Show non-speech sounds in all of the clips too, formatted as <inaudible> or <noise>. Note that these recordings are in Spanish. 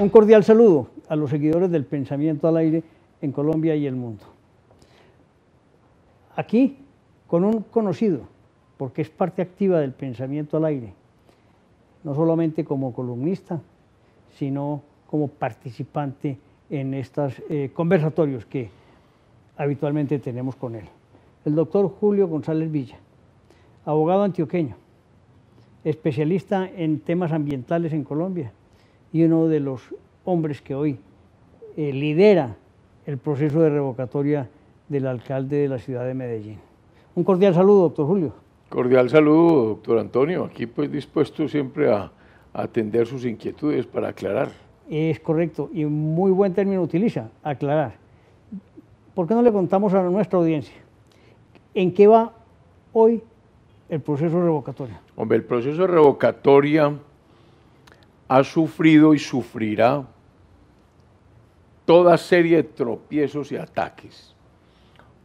Un cordial saludo a los seguidores del Pensamiento al Aire en Colombia y el mundo. Aquí, con un conocido, porque es parte activa del Pensamiento al Aire, no solamente como columnista, sino como participante en estos eh, conversatorios que habitualmente tenemos con él. El doctor Julio González Villa, abogado antioqueño, especialista en temas ambientales en Colombia, y uno de los hombres que hoy eh, lidera el proceso de revocatoria del alcalde de la ciudad de Medellín. Un cordial saludo, doctor Julio. Cordial saludo, doctor Antonio. Aquí pues dispuesto siempre a, atender sus inquietudes para aclarar. Es correcto, y muy buen término utiliza, aclarar. ¿Por qué no le contamos a nuestra audiencia en qué va hoy el proceso revocatorio? Hombre, el proceso de revocatoria ha sufrido y sufrirá toda serie de tropiezos y ataques,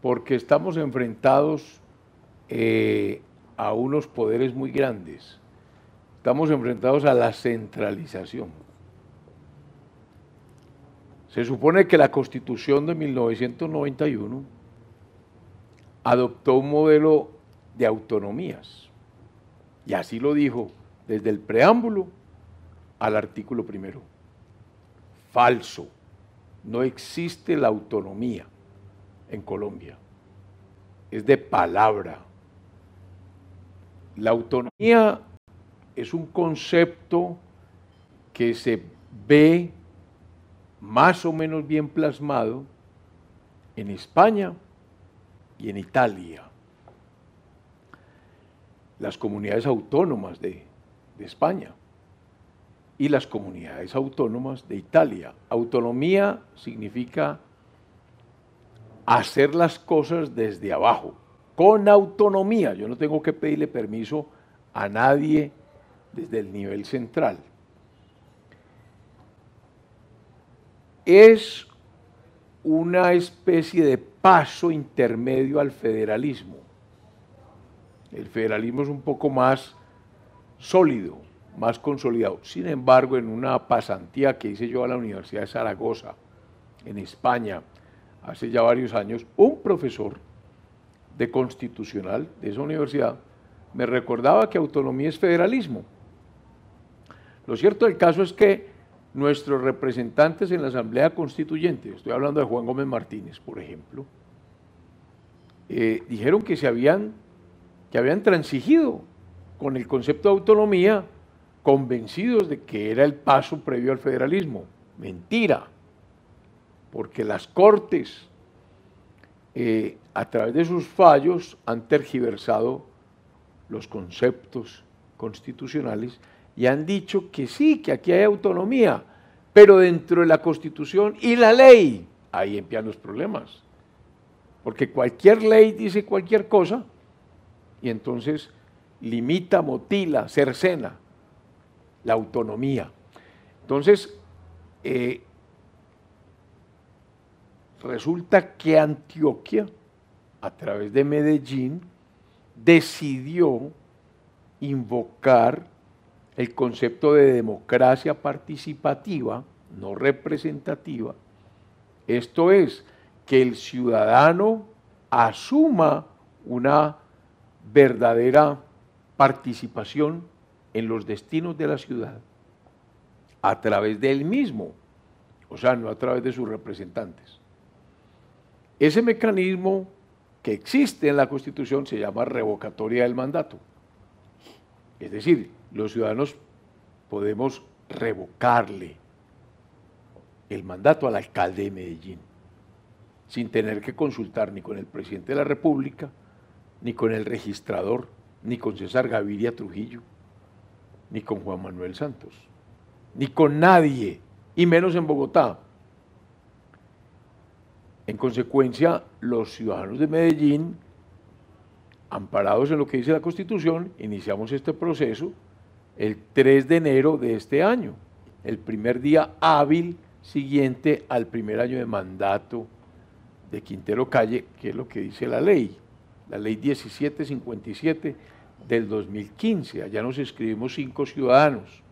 porque estamos enfrentados eh, a unos poderes muy grandes, estamos enfrentados a la centralización. Se supone que la constitución de 1991 adoptó un modelo de autonomías, y así lo dijo desde el preámbulo al artículo primero. Falso. No existe la autonomía en Colombia. Es de palabra. La autonomía es un concepto que se ve más o menos bien plasmado en España y en Italia. Las comunidades autónomas de, España y las comunidades autónomas de Italia. Autonomía significa hacer las cosas desde abajo, con autonomía. Yo no tengo que pedirle permiso a nadie desde el nivel central. Es una especie de paso intermedio al federalismo. El federalismo es un poco más sólido, más consolidado. Sin embargo, en una pasantía que hice yo a la Universidad de Zaragoza, en España, hace ya varios años, un profesor de constitucional de esa universidad me recordaba que autonomía es federalismo. Lo cierto del caso es que nuestros representantes en la Asamblea Constituyente, estoy hablando de Juan Gómez Martínez, por ejemplo, eh, dijeron que se habían, que habían transigido con el concepto de autonomía convencidos de que era el paso previo al federalismo. Mentira, porque las Cortes, eh, a través de sus fallos, han tergiversado los conceptos constitucionales y han dicho que sí, que aquí hay autonomía, pero dentro de la Constitución y la ley, ahí empiezan los problemas. Porque cualquier ley dice cualquier cosa y entonces limita, motila, cercena la autonomía. Entonces, eh, resulta que Antioquia, a través de Medellín, decidió invocar el concepto de democracia participativa, no representativa, esto es, que el ciudadano asuma una verdadera participación en los destinos de la ciudad a través de él mismo, o sea, no a través de sus representantes. Ese mecanismo que existe en la Constitución se llama revocatoria del mandato. Es decir, los ciudadanos podemos revocarle el mandato al alcalde de Medellín, sin tener que consultar ni con el presidente de la República, ni con el registrador, ni con César Gaviria Trujillo, ni con Juan Manuel Santos, ni con nadie, y menos en Bogotá. En consecuencia, los ciudadanos de Medellín, amparados en lo que dice la Constitución, iniciamos este proceso el 3 de enero de este año, el primer día hábil siguiente al primer año de mandato de Quintero Calle, que es lo que dice la ley, la ley 1757 del 2015. Allá nos escribimos cinco ciudadanos.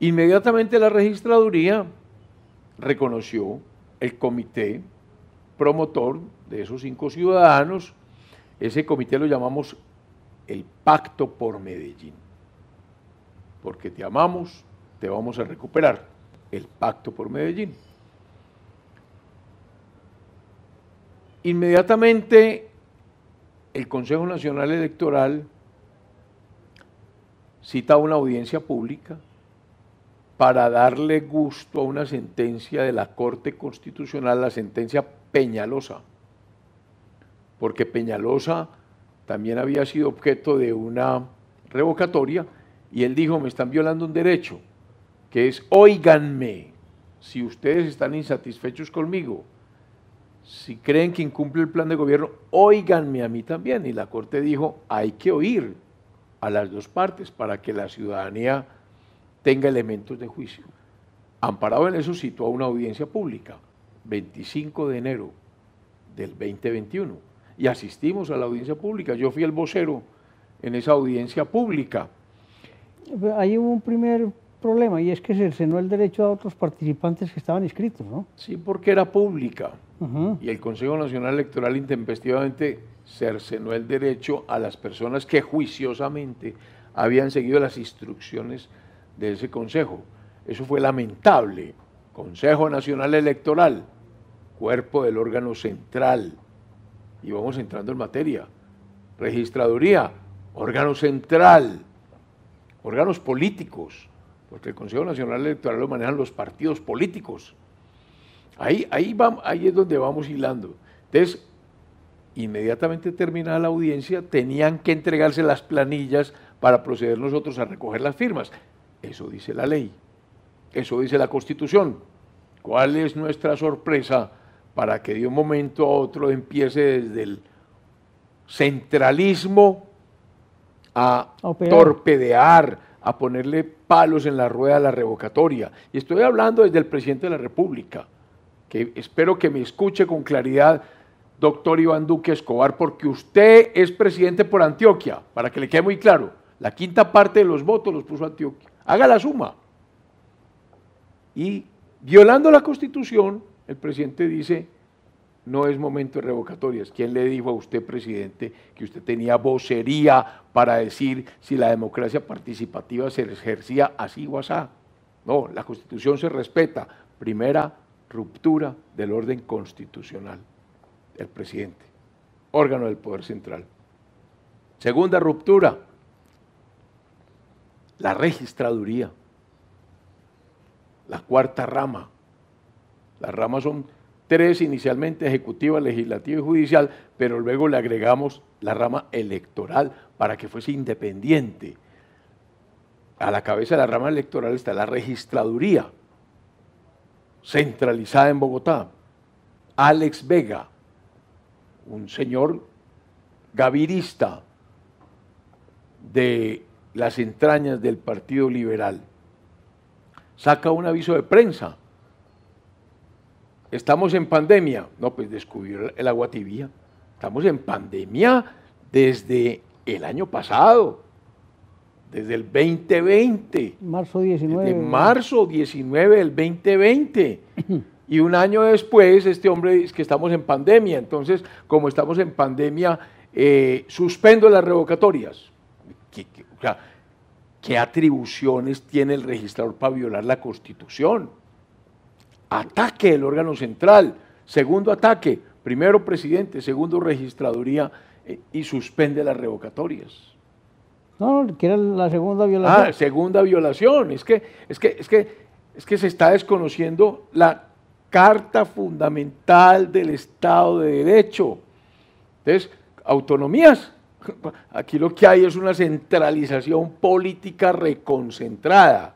Inmediatamente la registraduría reconoció el comité promotor de esos cinco ciudadanos. Ese comité lo llamamos el Pacto por Medellín. Porque te amamos, te vamos a recuperar. El Pacto por Medellín. Inmediatamente el Consejo Nacional Electoral cita una audiencia pública para darle gusto a una sentencia de la Corte Constitucional, la sentencia Peñalosa, porque Peñalosa también había sido objeto de una revocatoria y él dijo, me están violando un derecho, que es, oíganme, si ustedes están insatisfechos conmigo, si creen que incumple el plan de gobierno, óiganme a mí también. Y la Corte dijo, hay que oír a las dos partes para que la ciudadanía tenga elementos de juicio. Amparado en eso, situó a una audiencia pública, 25 de enero del 2021, y asistimos a la audiencia pública. Yo fui el vocero en esa audiencia pública. hay un primer problema, y es que se cercenó el derecho a otros participantes que estaban inscritos, ¿no? Sí, porque era pública y el Consejo Nacional Electoral intempestivamente cercenó el derecho a las personas que juiciosamente habían seguido las instrucciones de ese Consejo. Eso fue lamentable. Consejo Nacional Electoral, cuerpo del órgano central. Y vamos entrando en materia. Registraduría, órgano central. Órganos políticos, porque el Consejo Nacional Electoral lo manejan los partidos políticos. Ahí, ahí, vamos, ahí es donde vamos hilando. Entonces, inmediatamente terminada la audiencia, tenían que entregarse las planillas para proceder nosotros a recoger las firmas. Eso dice la ley, eso dice la Constitución. ¿Cuál es nuestra sorpresa para que de un momento a otro empiece desde el centralismo a torpedear, a ponerle palos en la rueda a la revocatoria? Y estoy hablando desde el presidente de la República que espero que me escuche con claridad, doctor Iván Duque Escobar, porque usted es presidente por Antioquia, para que le quede muy claro. La quinta parte de los votos los puso Antioquia. Haga la suma. Y violando la Constitución, el presidente dice, no es momento de revocatorias. ¿Quién le dijo a usted, presidente, que usted tenía vocería para decir si la democracia participativa se ejercía así o así? No, la Constitución se respeta. Primera ruptura del orden constitucional del presidente, órgano del Poder Central. Segunda ruptura, la registraduría, la cuarta rama. Las ramas son tres inicialmente, ejecutiva, legislativa y judicial, pero luego le agregamos la rama electoral para que fuese independiente. A la cabeza de la rama electoral está la registraduría, centralizada en Bogotá. Alex Vega, un señor gavirista de las entrañas del Partido Liberal, saca un aviso de prensa. Estamos en pandemia. No, pues descubrió el agua tibia. Estamos en pandemia desde el año pasado desde el 2020. Marzo 19. Desde marzo 19 del 2020. <clears throat> y un año después, este hombre dice que estamos en pandemia. Entonces, como estamos en pandemia, eh, suspendo las revocatorias. ¿Qué, o sea, ¿qué atribuciones tiene el registrador para violar la Constitución? Ataque el órgano central. Segundo ataque. Primero presidente, segundo registraduría eh, y suspende las revocatorias. No, que era la segunda violación. Ah, segunda violación. Es que, es que, es que, es que se está desconociendo la carta fundamental del Estado de Derecho. Entonces, autonomías. <laughs> Aquí lo que hay es una centralización política reconcentrada.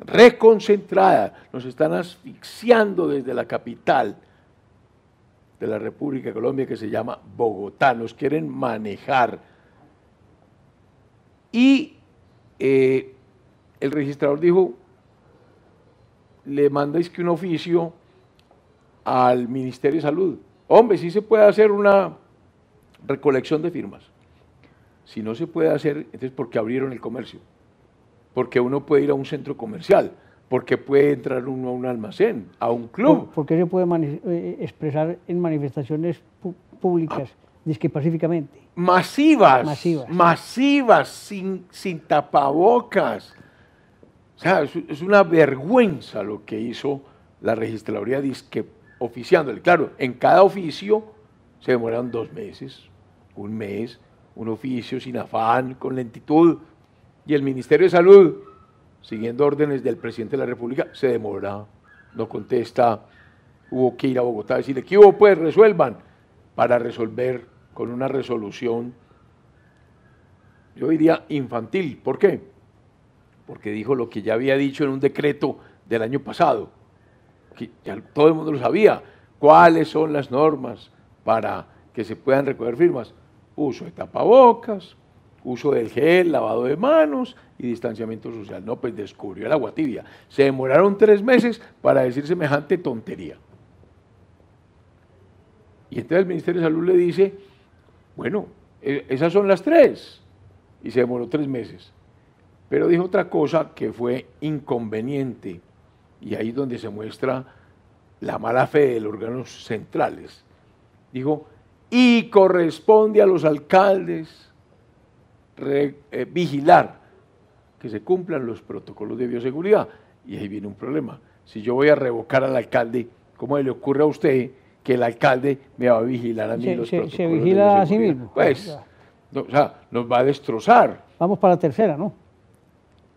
Reconcentrada. Nos están asfixiando desde la capital de la República de Colombia que se llama Bogotá. Nos quieren manejar y eh, el registrador dijo, le mandáis que un oficio al Ministerio de Salud. Hombre, sí se puede hacer una recolección de firmas. Si no se puede hacer, entonces porque abrieron el comercio. Porque uno puede ir a un centro comercial, porque puede entrar uno a un almacén, a un club. Porque se puede eh, expresar en manifestaciones públicas. Ah, Dice que pacíficamente. Masivas. Masivas. sin, sin tapabocas. O sea, es, una vergüenza lo que hizo la registraduría disque oficiándole. Claro, en cada oficio se demoran dos meses, un mes, un oficio sin afán, con lentitud. Y el Ministerio de Salud, siguiendo órdenes del presidente de la República, se demora, no contesta. Hubo que ir a Bogotá a decirle, ¿qué hubo? Pues resuelvan para resolver con una resolución, yo diría infantil. ¿Por qué? Porque dijo lo que ya había dicho en un decreto del año pasado, que ya todo el mundo lo sabía, cuáles son las normas para que se puedan recoger firmas. Uso de tapabocas, uso del gel, lavado de manos y distanciamiento social. No, pues descubrió el agua tibia. Se demoraron tres meses para decir semejante tontería. Y entonces el Ministerio de Salud le dice, bueno, e, esas son las tres. Y se demoró tres meses. Pero dijo otra cosa que fue inconveniente. Y ahí es donde se muestra la mala fe de los órganos centrales. Dijo, y corresponde a los alcaldes eh, vigilar que se cumplan los protocolos de bioseguridad. Y ahí viene un problema. Si yo voy a revocar al alcalde, ¿cómo le ocurre a usted que el alcalde me va a vigilar a mí se, los vigila a sí mismo. Pues, o sea, nos va a destrozar. Vamos para la tercera, ¿no?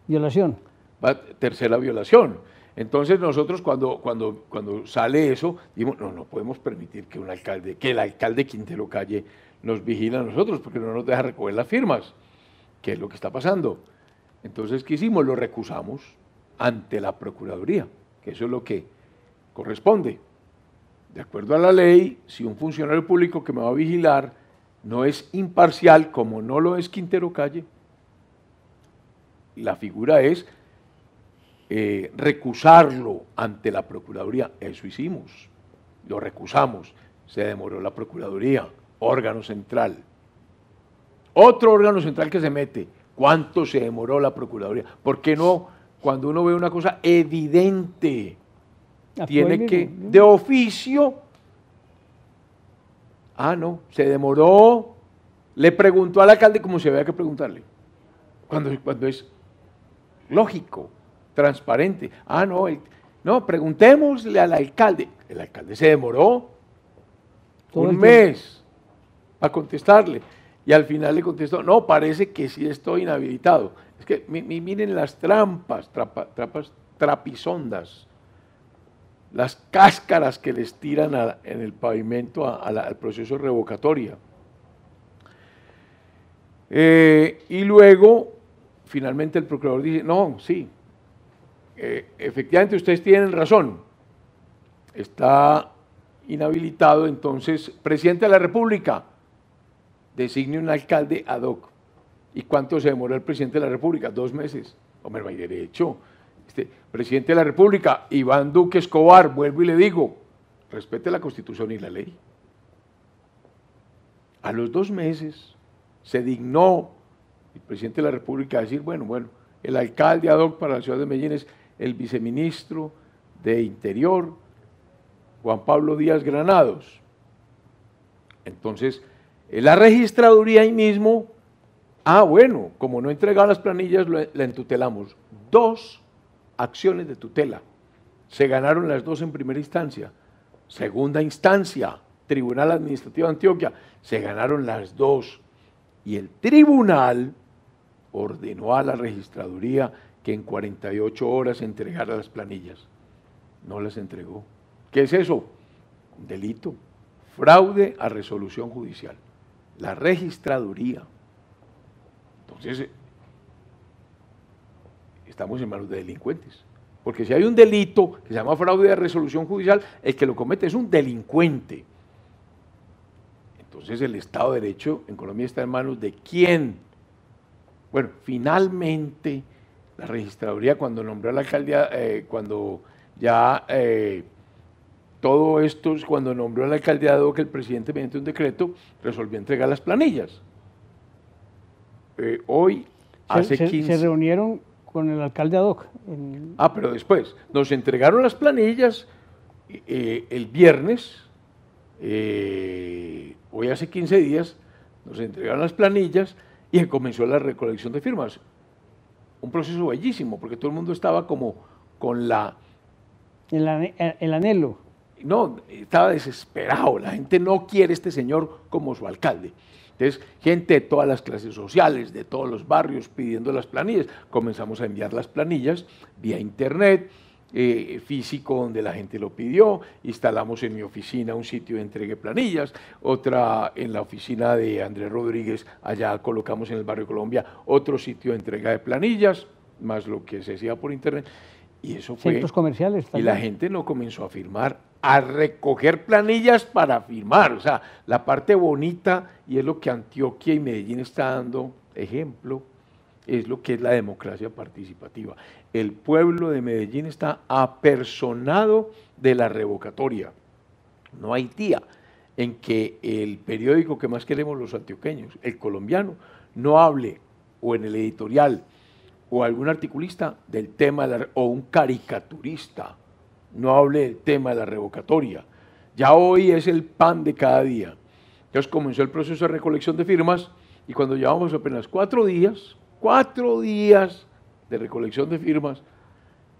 Violación. Va, tercera violación. Entonces nosotros cuando, cuando, cuando sale eso, dimos, no, no podemos permitir que un alcalde, que el alcalde Quintero Calle nos vigile a nosotros, porque no nos deja recoger las firmas, que es lo que está pasando. Entonces, ¿qué hicimos? Lo recusamos ante la Procuraduría, que eso es lo que corresponde. De acuerdo a la ley, si un funcionario público que me va a vigilar no es imparcial, como no lo es Quintero Calle, la figura es eh, recusarlo ante la Procuraduría. Eso hicimos, lo recusamos. Se demoró la Procuraduría, órgano central. Otro órgano central que se mete, ¿cuánto se demoró la Procuraduría? ¿Por qué no cuando uno ve una cosa evidente? tiene que, de oficio, ah, no, se demoró, le preguntó al alcalde como si había que preguntarle, cuando, es lógico, transparente, ah, no, no, preguntémosle al alcalde, el alcalde se demoró un mes a contestarle. Y al final le contestó, no, parece que sí estoy inhabilitado. Es que miren las trampas, trampas trapisondas las cáscaras que les tiran en el pavimento al proceso revocatoria. Eh, y luego, finalmente el procurador dice, no, sí, eh, efectivamente ustedes tienen razón, está inhabilitado entonces presidente de la República, designe un alcalde ad hoc. ¿Y cuánto se demoró el presidente de la República? Dos meses. Hombre, no derecho este, presidente de la República, Iván Duque Escobar, vuelvo y le digo, respete la Constitución y la ley. A los dos meses se dignó el presidente de la República a decir, bueno, bueno, el alcalde ad hoc para la ciudad de Medellín es el viceministro de Interior, Juan Pablo Díaz Granados. Entonces, la registraduría ahí mismo, ah, bueno, como no entregaba las planillas, la entutelamos. Dos acciones de tutela. Se ganaron las dos en primera instancia. Segunda instancia, Tribunal Administrativo de Antioquia, se ganaron las dos. Y el tribunal ordenó a la registraduría que en 48 horas entregara las planillas. No las entregó. ¿Qué es eso? delito. Fraude a resolución judicial. La registraduría. Entonces, estamos en manos de delincuentes. Porque si hay un delito que se llama fraude de resolución judicial, el que lo comete es un delincuente. Entonces el Estado de Derecho en Colombia está en manos de quién. Bueno, finalmente la registraduría cuando nombró a la alcaldía, eh, cuando ya eh, todo esto, cuando nombró a la alcaldía dado que el presidente mediante un decreto resolvió entregar las planillas. Eh, hoy, hace 15... Se reunieron con el alcalde Adoc. Ah, pero después, nos entregaron las planillas eh, el viernes, eh, hoy hace 15 días, nos entregaron las planillas y comenzó la recolección de firmas. Un proceso bellísimo, porque todo el mundo estaba como con la... el anhelo. No, estaba desesperado, la gente no quiere a este señor como su alcalde. Entonces, gente de todas las clases sociales, de todos los barrios pidiendo las planillas. Comenzamos a enviar las planillas vía internet, eh, físico donde la gente lo pidió. Instalamos en mi oficina un sitio de de planillas, otra en la oficina de Andrés Rodríguez, allá colocamos en el barrio Colombia otro sitio de entrega de planillas, más lo que se hacía por internet. Y eso fue. Centros comerciales. También. Y la gente no comenzó a firmar a recoger planillas para firmar. O sea, la parte bonita, y es lo que Antioquia y Medellín está dando ejemplo, es lo que es la democracia participativa. El pueblo de Medellín está apersonado de la revocatoria. No hay día en que el periódico que más queremos los antioqueños, el colombiano, no hable o en el editorial o algún articulista del tema o un caricaturista no hable del tema de la revocatoria. Ya hoy es el pan de cada día. Entonces comenzó el proceso de recolección de firmas y cuando llevamos apenas cuatro días, cuatro días de recolección de firmas,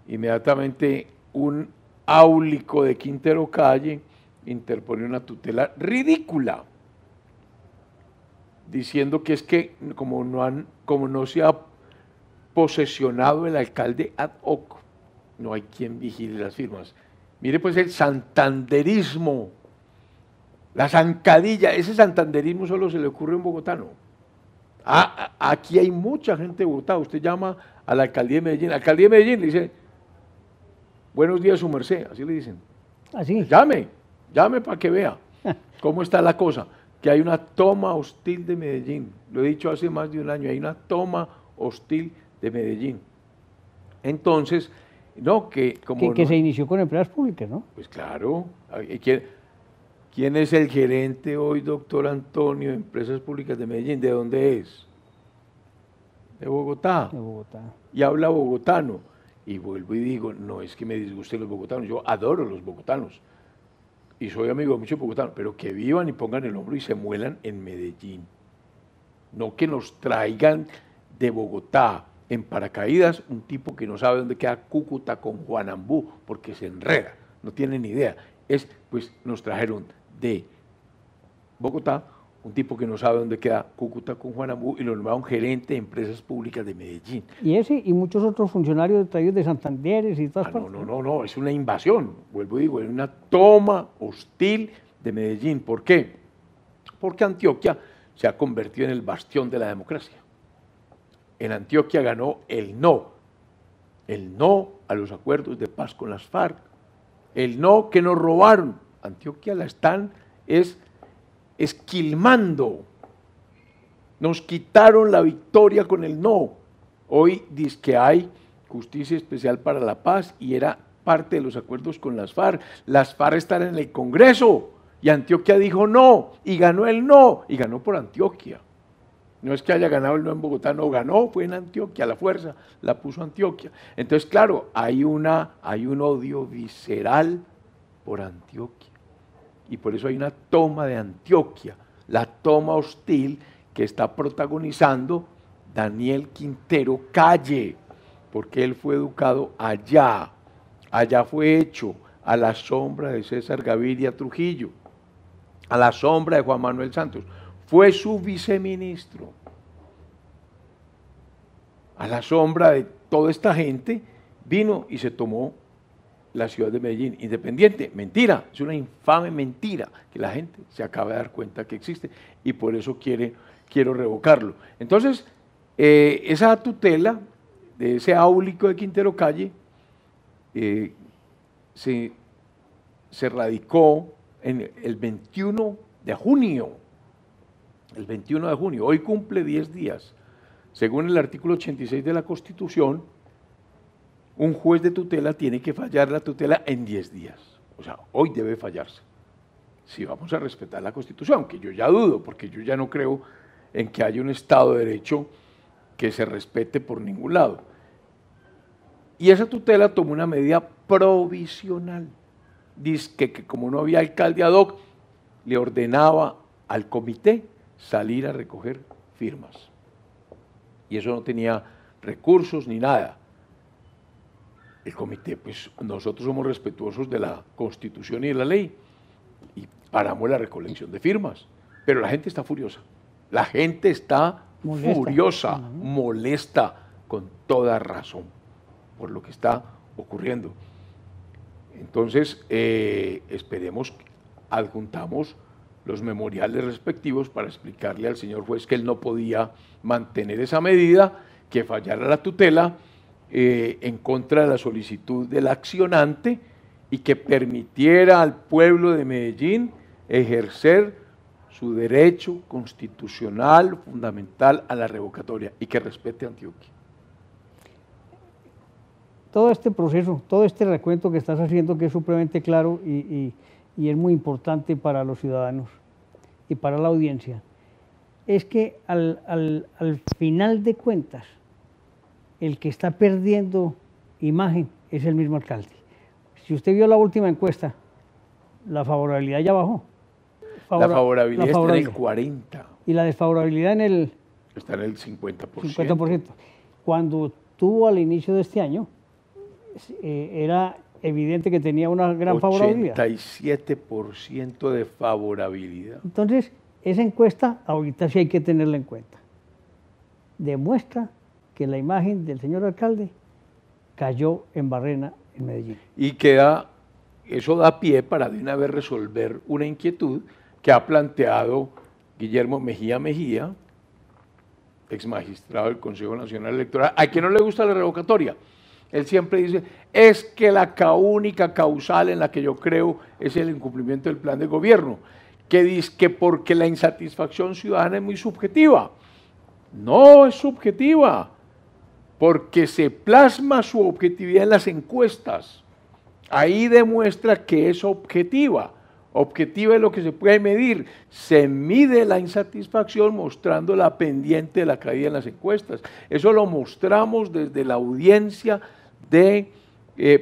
inmediatamente un áulico de Quintero Calle interpone una tutela ridícula, diciendo que es que como no, han, como no se ha posesionado el alcalde ad hoc, no hay quien vigile las firmas. Mire pues el santanderismo, la zancadilla, ese santanderismo solo se le ocurre a un bogotano. Ah, ah, aquí hay mucha gente de Bogotá, usted llama a la alcaldía de Medellín, la alcaldía de Medellín le dice, buenos días su merced, así le dicen. Así. Llame, llame para que vea <laughs> cómo está la cosa, que hay una toma hostil de Medellín, lo he dicho hace más de un año, hay una toma hostil de Medellín. Entonces, no, que como... Que, se inició con empresas públicas, ¿no? Pues claro. ¿Quién, ¿Quién es el gerente hoy, doctor Antonio, de Empresas Públicas de Medellín? ¿De dónde es? De Bogotá. De Bogotá. Y habla bogotano. Y vuelvo y digo, no es que me disgusten los bogotanos, yo adoro los bogotanos. Y soy amigo de muchos bogotanos, pero que vivan y pongan el hombro y se muelan en Medellín. No que nos traigan de Bogotá en paracaídas un tipo que no sabe dónde queda Cúcuta con Juanambú, porque se enreda, no tiene ni idea. Es, pues nos trajeron de Bogotá un tipo que no sabe dónde queda Cúcuta con Juanambú y lo nombraron gerente de empresas públicas de Medellín. Y ese y muchos otros funcionarios traídos de Santanderes y todas ah, partes. No, no, no, no, es una invasión, vuelvo y digo, es una toma hostil de Medellín. ¿Por qué? Porque Antioquia se ha convertido en el bastión de la democracia en Antioquia ganó el no, el no a los acuerdos de paz con las FARC, el no que nos robaron. Antioquia la están es esquilmando. Nos quitaron la victoria con el no. Hoy dice que hay justicia especial para la paz y era parte de los acuerdos con las FARC. Las FARC están en el Congreso y Antioquia dijo no y ganó el no y ganó por Antioquia. No es que haya ganado el no en Bogotá, no ganó, fue en Antioquia, la fuerza la puso Antioquia. Entonces, claro, hay, una, hay un odio visceral por Antioquia. Y por eso hay una toma de Antioquia, la toma hostil que está protagonizando Daniel Quintero Calle, porque él fue educado allá, allá fue hecho, a la sombra de César Gaviria Trujillo, a la sombra de Juan Manuel Santos fue su viceministro. A la sombra de toda esta gente, vino y se tomó la ciudad de Medellín independiente. Mentira, es una infame mentira que la gente se acaba de dar cuenta que existe y por eso quiere, quiero revocarlo. Entonces, eh, esa tutela de ese áulico de Quintero Calle eh, se, se radicó en el 21 de junio el 21 de junio, hoy cumple 10 días, según el artículo 86 de la Constitución, un juez de tutela tiene que fallar la tutela en 10 días. O sea, hoy debe fallarse. Si vamos a respetar la Constitución, que yo ya dudo, porque yo ya no creo en que haya un Estado de Derecho que se respete por ningún lado. Y esa tutela tomó una medida provisional. Dice que, como no había alcalde ad hoc, le ordenaba al comité salir a recoger firmas. Y eso no tenía recursos ni nada. El comité, pues nosotros somos respetuosos de la constitución y de la ley y paramos la recolección de firmas. Pero la gente está furiosa. La gente está furiosa, molesta, con toda razón por lo que está ocurriendo. Entonces, eh, esperemos, adjuntamos los memoriales respectivos para explicarle al señor juez que él no podía mantener esa medida, que fallara la tutela eh, en contra de la solicitud del accionante y que permitiera al pueblo de Medellín ejercer su derecho constitucional fundamental a la revocatoria y que respete Antioquia. Todo este proceso, todo este recuento que estás haciendo que es supremamente claro y y es muy importante para los ciudadanos y para la audiencia, es que al, final de cuentas, el que está perdiendo imagen es el mismo alcalde. Si usted vio la última encuesta, la favorabilidad ya bajó. la, favorabilidad está en el 40%. Y la desfavorabilidad en el... Está en el 50%. 50%. Cuando tuvo al inicio de este año, eh, era evidente que tenía una gran favorabilidad. 87% de favorabilidad. Entonces, esa encuesta ahorita sí hay que tenerla en cuenta. Demuestra que la imagen del señor alcalde cayó en Barrena, en Medellín. Y queda, eso da pie para de una vez resolver una inquietud que ha planteado Guillermo Mejía Mejía, ex magistrado del Consejo Nacional Electoral, a quien no le gusta la revocatoria. Él siempre dice, es que la única causal en la que yo creo es el incumplimiento del plan de gobierno, que dice que porque la insatisfacción ciudadana es muy subjetiva. No es subjetiva, porque se plasma su objetividad en las encuestas. Ahí demuestra que es objetiva. Objetivo es lo que se puede medir. Se mide la insatisfacción mostrando la pendiente de la caída en las encuestas. Eso lo mostramos desde la audiencia eh,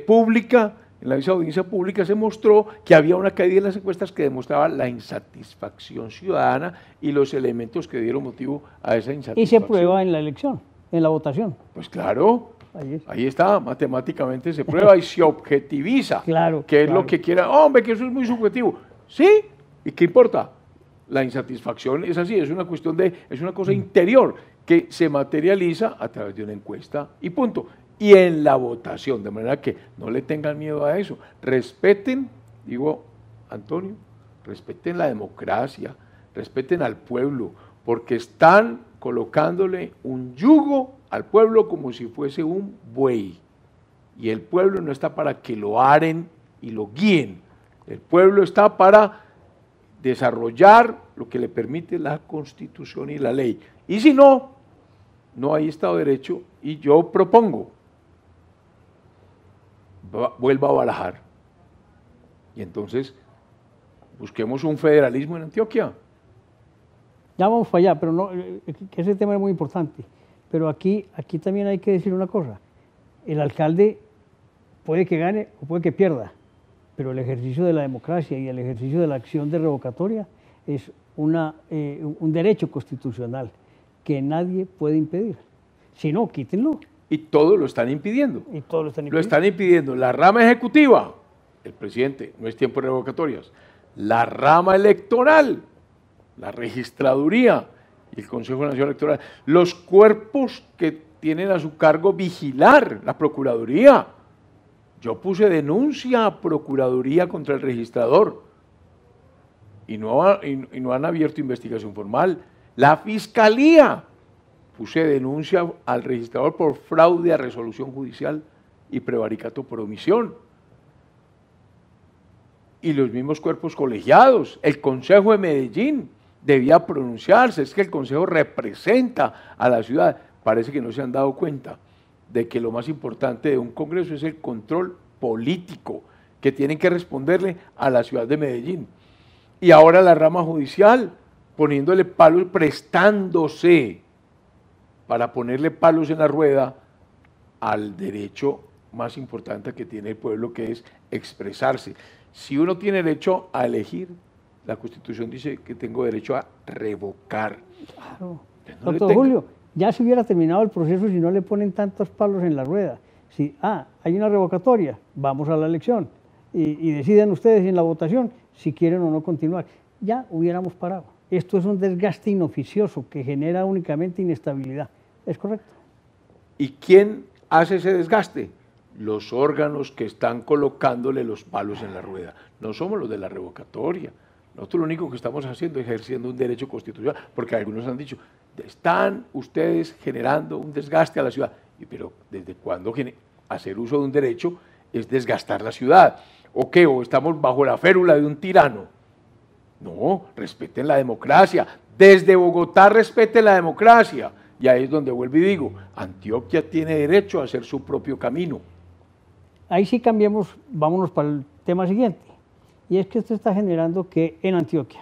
pública. En la audiencia pública se mostró que había una caída en las encuestas que demostraba la insatisfacción ciudadana y los elementos que dieron motivo a esa insatisfacción. Y se prueba en la elección, en la votación. Pues claro, Ahí está. matemáticamente se prueba y se objetiviza. <laughs> Claro. Que es lo que quiera. Oh, hombre, que eso es muy subjetivo. Sí, ¿y qué importa? La insatisfacción es así, es una cuestión de, es una cosa mm. interior que se materializa a través de una encuesta y punto. Y en la votación, de manera que no le tengan miedo a eso. Respeten, digo Antonio, respeten la democracia, respeten al pueblo, porque están colocándole un yugo al pueblo como si fuese un buey. Y el pueblo no está para que lo aren y lo guíen. El pueblo está para desarrollar lo que le permite la constitución y la ley. Y si no, no hay Estado de Derecho y yo propongo, vuelva a barajar. Y entonces busquemos un federalismo en Antioquia. Ya vamos para allá, pero no, eh, eh, que ese tema es muy importante. Pero aquí, aquí también hay que decir una cosa. El alcalde puede que gane o puede que pierda, pero el ejercicio de la democracia y el ejercicio de la acción de revocatoria es eh, un derecho constitucional que nadie puede impedir. Si no, quítenlo. Y todos lo están impidiendo. Y todos lo están impidiendo. Lo están impidiendo. La rama ejecutiva, el presidente, no es tiempo de revocatorias. La rama electoral, la registraduría, y el Consejo Nacional Electoral, los cuerpos que tienen a su cargo vigilar, la Procuraduría. Yo puse denuncia a Procuraduría contra el registrador y no, y no han abierto investigación formal. La Fiscalía puse denuncia al registrador por fraude a resolución judicial y prevaricato por omisión. Y los mismos cuerpos colegiados, el Consejo de Medellín, debía pronunciarse, es que el Consejo representa a la ciudad. Parece que no se han dado cuenta de que lo más importante de un Congreso es el control político, que tienen que responderle a la ciudad de Medellín. Y ahora la rama judicial, poniéndole palos, prestándose para ponerle palos en la rueda al derecho más importante que tiene el pueblo, que es expresarse. Si uno tiene derecho a elegir, la Constitución dice que tengo derecho a revocar. Claro. Doctor Julio, ya se hubiera terminado el proceso si no le ponen tantos palos en la rueda. Si, ah, hay una revocatoria, vamos a la elección y, y ustedes en la votación si quieren o no continuar. Ya hubiéramos parado. Esto es un desgaste inoficioso que genera únicamente inestabilidad. ¿Es correcto? ¿Y quién hace ese desgaste? Los órganos que están colocándole los palos en la rueda. No somos los de la revocatoria. Nosotros lo único que estamos haciendo es ejerciendo un derecho constitucional, porque algunos han dicho, están ustedes generando un desgaste a la ciudad. pero ¿desde cuándo hacer uso de un derecho es desgastar la ciudad? ¿O qué? ¿O estamos bajo la férula de un tirano? No, respeten la democracia. Desde Bogotá respeten la democracia. Y ahí es donde vuelvo y digo, Antioquia tiene derecho a hacer su propio camino. Ahí sí cambiemos, vámonos para el tema siguiente y es que esto está generando que en Antioquia,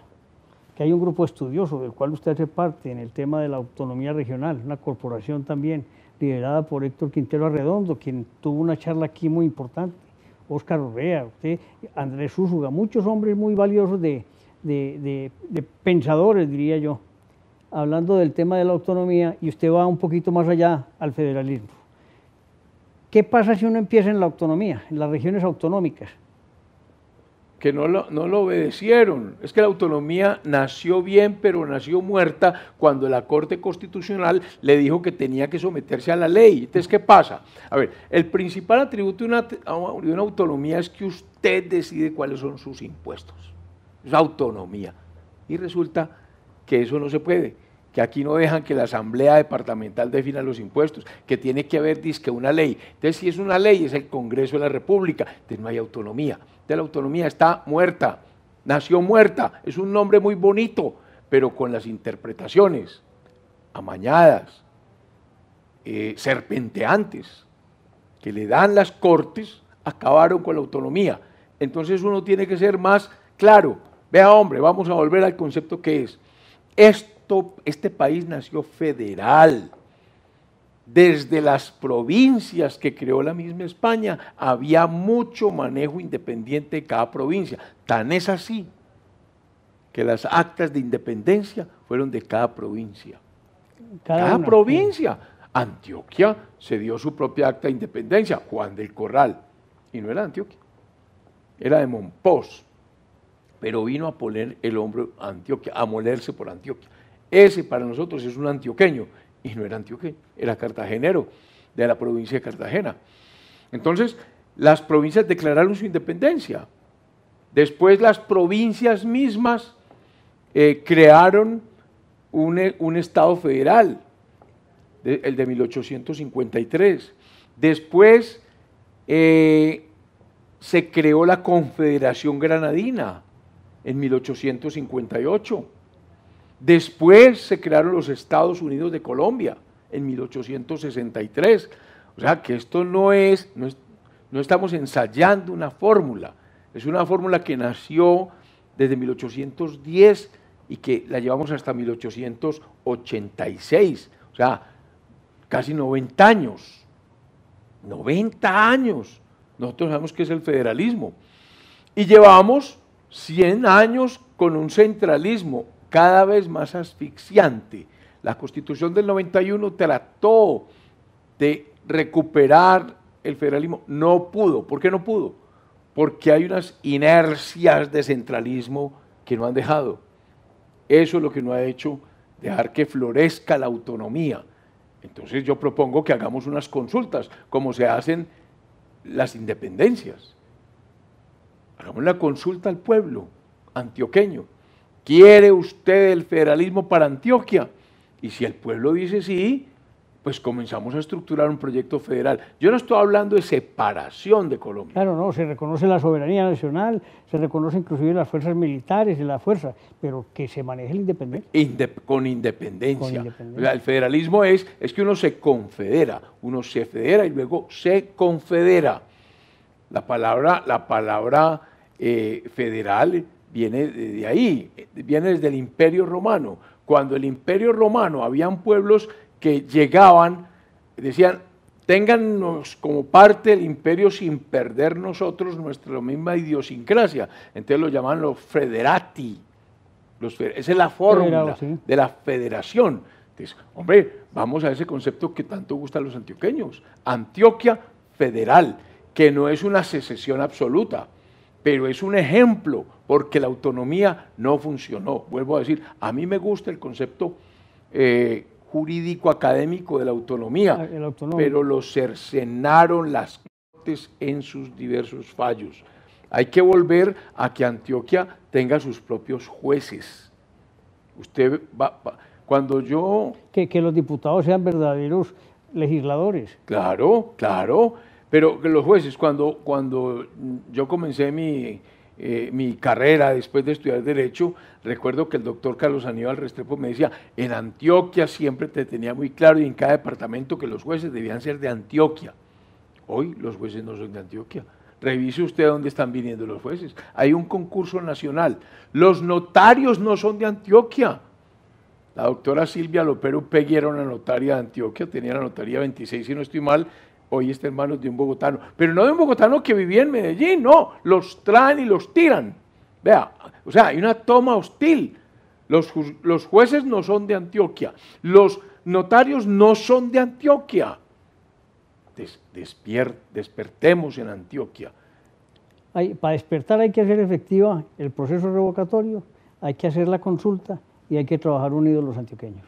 que hay un grupo estudioso del cual usted hace parte en el tema de la autonomía regional, una corporación también liderada por Héctor Quintero Arredondo, quien tuvo una charla aquí muy importante, Óscar Orrea, usted, Andrés Úsuga, muchos hombres muy valiosos de pensadores, diría yo, hablando del tema de la autonomía y usted va un poquito más allá al federalismo. ¿Qué pasa si uno empieza en la autonomía, en las regiones autonómicas? que no lo, obedecieron. Es que la autonomía nació bien, pero nació muerta cuando la Corte Constitucional le dijo que tenía que someterse a la ley. Entonces, ¿qué pasa? A ver, el principal atributo de una, de una autonomía es que usted decide cuáles son sus impuestos. Es autonomía. Y resulta que eso no se puede que aquí no dejan que la Asamblea Departamental defina los impuestos, que tiene que haber, dice, una ley. Entonces, si es una ley, es el Congreso de la República, entonces no hay autonomía la autonomía está muerta, nació muerta, es un nombre muy bonito, pero con las interpretaciones amañadas, eh, serpenteantes, que le dan las cortes, acabaron con la autonomía. Entonces uno tiene que ser más claro. Vea, hombre, vamos a volver al concepto que es. Esto, este país nació federal desde las provincias que creó la misma España, había mucho manejo independiente de cada provincia. Tan es así que las actas de independencia fueron de cada provincia. Cada, provincia. Antioquia se dio su propia acta de independencia, Juan del Corral, y no era Antioquia, era de Monpós, pero vino a poner el hombro a Antioquia, a molerse por Antioquia. Ese para nosotros es un antioqueño, y no era antioqueño, era cartagenero, de la provincia de Cartagena. Entonces, las provincias declararon su independencia. Después las provincias mismas eh, crearon eh, un, Estado federal, el de 1853. Después eh, se creó la Confederación Granadina en 1858. Después se crearon los Estados Unidos de Colombia en 1863. O sea que esto no es, no, estamos ensayando una fórmula, es una fórmula que nació desde 1810 y que la llevamos hasta 1886, o sea, casi 90 años, 90 años. Nosotros sabemos que es el federalismo. Y llevamos 100 años con un centralismo cada vez más asfixiante. La constitución del 91 trató de recuperar el federalismo, no pudo. ¿Por qué no pudo? Porque hay unas inercias de centralismo que no han dejado. Eso es lo que no ha hecho dejar que florezca la autonomía. Entonces yo propongo que hagamos unas consultas, como se hacen las independencias. Hagamos la consulta al pueblo antioqueño. ¿Quiere usted el federalismo para Antioquia? Y si el pueblo dice sí, pues comenzamos a estructurar un proyecto federal. Yo no estoy hablando de separación de Colombia. Claro, no, se reconoce la soberanía nacional, se reconoce inclusive las fuerzas militares y las fuerzas, pero que se maneje la independencia. con independencia. el federalismo es, es que uno se confedera, uno se federa y luego se confedera. La palabra, la palabra eh, federal viene de ahí, viene desde el imperio romano. Cuando el imperio romano habían pueblos que llegaban, decían, téngannos como parte del imperio sin perder nosotros nuestra misma idiosincrasia. Entonces lo llamaban los federati. esa es la fórmula de la federación. hombre, vamos a ese concepto que tanto gustan los antioqueños. Antioquia federal, que no es una secesión absoluta pero es un ejemplo porque la autonomía no funcionó. Vuelvo a decir, a mí me gusta el concepto eh, jurídico académico de la autonomía, ah, pero lo cercenaron las Cortes en sus diversos fallos. Hay que volver a que Antioquia tenga sus propios jueces. Usted va, cuando yo... Que, que los diputados sean verdaderos legisladores. Claro, claro. Pero los jueces, cuando, cuando yo comencé mi, eh, mi carrera después de estudiar Derecho, recuerdo que el doctor Carlos Aníbal Restrepo me decía, en Antioquia siempre te tenía muy claro y en cada departamento que los jueces debían ser de Antioquia. Hoy los jueces no son de Antioquia. Revise usted dónde están viniendo los jueces. Hay un concurso nacional. Los notarios no son de Antioquia. La doctora Silvia Lopero Pegui era una notaria de Antioquia, tenía la notaría 26, si no estoy mal, hoy este hermano es de un bogotano, pero no de un bogotano que vivía en Medellín, no, los traen y los tiran. Vea, o sea, hay una toma hostil. Los, jueces no son de Antioquia, los notarios no son de Antioquia. despertemos en Antioquia. para despertar hay que hacer efectiva el proceso revocatorio, hay que hacer la consulta y hay que trabajar unidos los antioqueños.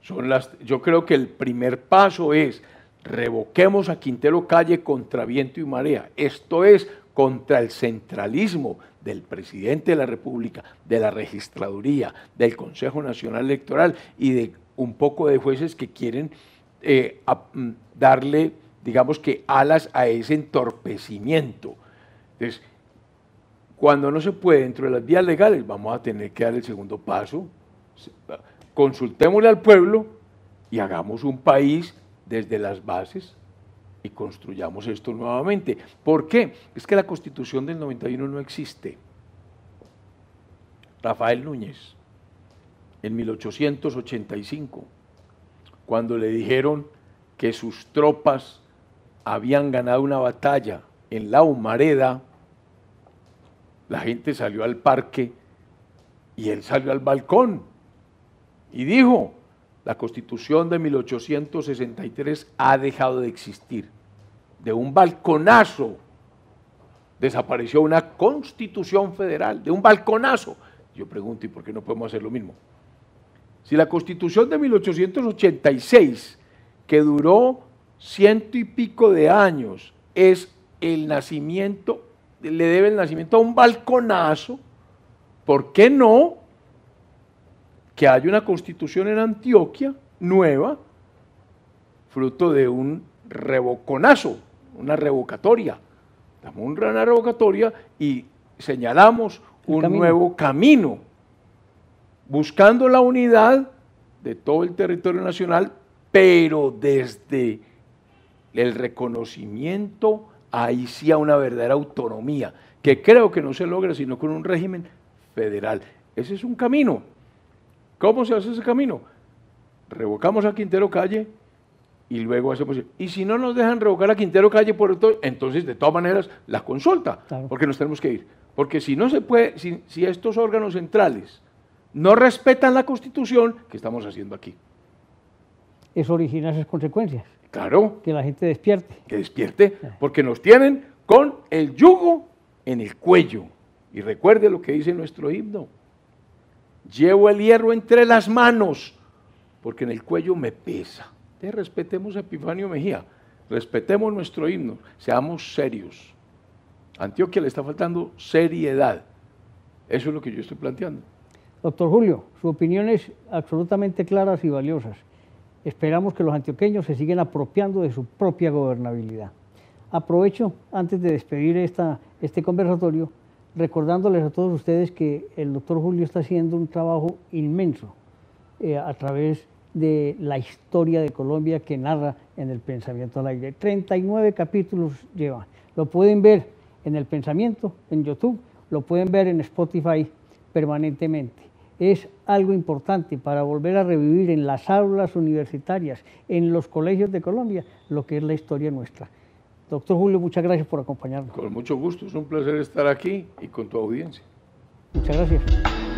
Son las, yo creo que el primer paso es revoquemos a Quintelo Calle contra viento y marea, esto es contra el centralismo del presidente de la República, de la registraduría, del Consejo Nacional Electoral y de un poco de jueces que quieren eh, mm, darle, digamos que, alas a ese entorpecimiento. Entonces, cuando no se puede dentro de las vías legales, vamos a tener que dar el segundo paso. Consultémosle al pueblo y hagamos un país desde las bases y construyamos esto nuevamente. ¿Por qué? Es que la constitución del 91 no existe. Rafael Núñez, en 1885, cuando le dijeron que sus tropas habían ganado una batalla en la Humareda, la gente salió al parque y él salió al balcón y dijo, la constitución de 1863 ha dejado de existir. De un balconazo desapareció una constitución federal, de un balconazo. Yo pregunto, ¿y por qué no podemos hacer lo mismo? Si la constitución de 1886, que duró ciento y pico de años, es el nacimiento, le debe el nacimiento a un balconazo, ¿por qué no que hay una constitución en Antioquia nueva, fruto de un revoconazo, una revocatoria. Damos una revocatoria y señalamos un nuevo camino, buscando la unidad de todo el territorio nacional, pero desde el reconocimiento, ahí sí a una verdadera autonomía, que creo que no se logra sino con un régimen federal. Ese es un camino. ¿Cómo se hace ese camino? Revocamos a Quintero Calle y luego hacemos... Y si no nos dejan revocar a Quintero Calle, por entonces de todas maneras la consulta, porque nos tenemos que ir. Porque si no se puede, si, si estos órganos centrales no respetan la Constitución, ¿qué estamos haciendo aquí? Eso origina esas consecuencias. Claro. Que la gente despierte. Que despierte, porque nos tienen con el yugo en el cuello. Y recuerde lo que dice nuestro himno. Llevo el hierro entre las manos porque en el cuello me pesa. respetemos a Epifanio Mejía, respetemos nuestro himno, seamos serios. Antioquia le está faltando seriedad. Eso es lo que yo estoy planteando. Doctor Julio, su opinión es absolutamente claras y valiosas. Esperamos que los antioqueños se sigan apropiando de su propia gobernabilidad. Aprovecho, antes de despedir esta, este conversatorio, recordándoles a todos ustedes que el doctor Julio está haciendo un trabajo inmenso eh, a través de la historia de Colombia que narra en el pensamiento al aire. 39 capítulos lleva. Lo pueden ver en el pensamiento, en YouTube, lo pueden ver en Spotify permanentemente. Es algo importante para volver a revivir en las aulas universitarias, en los colegios de Colombia, lo que es la historia nuestra. Doctor Julio, muchas gracias por acompañarnos. Con mucho gusto, es un placer estar aquí y con tu audiencia. Muchas gracias.